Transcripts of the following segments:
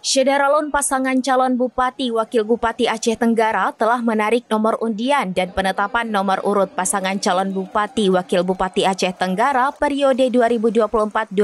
Sederalon pasangan calon Bupati Wakil Bupati Aceh Tenggara telah menarik nomor undian dan penetapan nomor urut pasangan calon Bupati Wakil Bupati Aceh Tenggara periode 2024-2029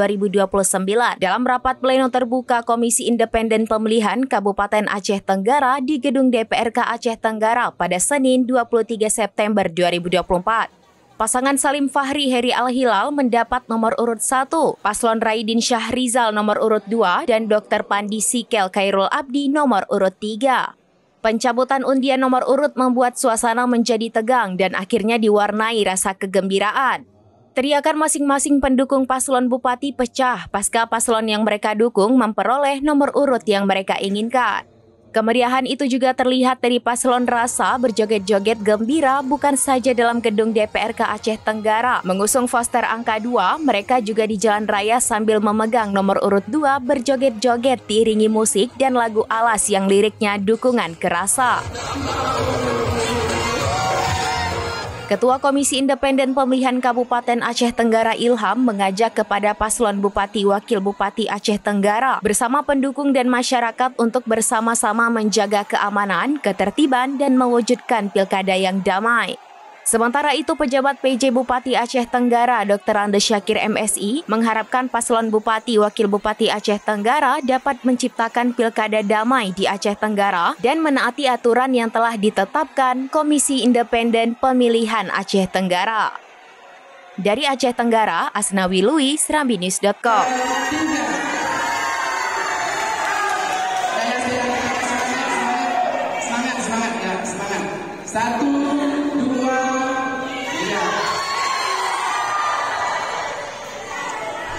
dalam rapat pleno terbuka Komisi Independen Pemilihan Kabupaten Aceh Tenggara di Gedung DPRK Aceh Tenggara pada Senin 23 September 2024. Pasangan Salim Fahri Heri Al-Hilal mendapat nomor urut 1, Paslon Raidin Rizal nomor urut 2, dan Dr. Pandi Sikel Kairul Abdi nomor urut 3. Pencabutan undian nomor urut membuat suasana menjadi tegang dan akhirnya diwarnai rasa kegembiraan. Teriakan masing-masing pendukung paslon bupati pecah pasca paslon yang mereka dukung memperoleh nomor urut yang mereka inginkan. Kemeriahan itu juga terlihat dari paslon rasa berjoget-joget gembira bukan saja dalam gedung DPRK Aceh Tenggara. Mengusung Foster angka 2, mereka juga di jalan raya sambil memegang nomor urut 2 berjoget-joget diiringi musik dan lagu alas yang liriknya dukungan kerasa. Ketua Komisi Independen Pemilihan Kabupaten Aceh Tenggara Ilham mengajak kepada paslon Bupati Wakil Bupati Aceh Tenggara bersama pendukung dan masyarakat untuk bersama-sama menjaga keamanan, ketertiban, dan mewujudkan pilkada yang damai. Sementara itu, pejabat PJ Bupati Aceh Tenggara Dr. Andes Syakir MSI mengharapkan paslon Bupati Wakil Bupati Aceh Tenggara dapat menciptakan pilkada damai di Aceh Tenggara dan menaati aturan yang telah ditetapkan Komisi Independen Pemilihan Aceh Tenggara. Dari Aceh Tenggara, Asnawi Lui, serambinius.com. Ya, Satu